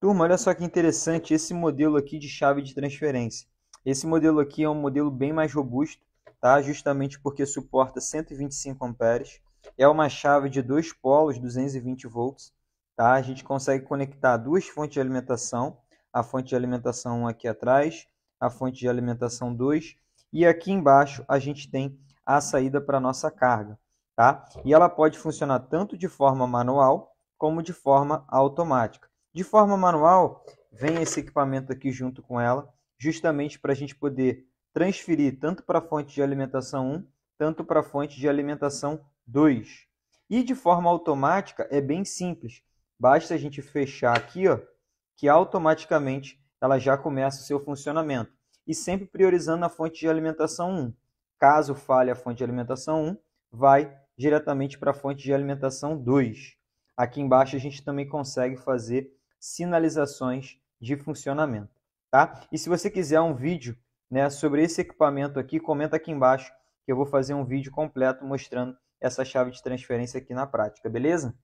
Turma, olha só que interessante esse modelo aqui de chave de transferência. Esse modelo aqui é um modelo bem mais robusto, tá? justamente porque suporta 125 amperes. É uma chave de dois polos, 220 volts. Tá? A gente consegue conectar duas fontes de alimentação. A fonte de alimentação 1 aqui atrás, a fonte de alimentação 2. E aqui embaixo a gente tem a saída para nossa carga. Tá? E ela pode funcionar tanto de forma manual como de forma automática. De forma manual, vem esse equipamento aqui junto com ela, justamente para a gente poder transferir tanto para a fonte de alimentação 1, tanto para a fonte de alimentação 2. E de forma automática é bem simples. Basta a gente fechar aqui, ó, que automaticamente ela já começa o seu funcionamento. E sempre priorizando a fonte de alimentação 1. Caso falhe a fonte de alimentação 1, vai diretamente para a fonte de alimentação 2. Aqui embaixo a gente também consegue fazer sinalizações de funcionamento, tá? E se você quiser um vídeo né, sobre esse equipamento aqui, comenta aqui embaixo que eu vou fazer um vídeo completo mostrando essa chave de transferência aqui na prática, beleza?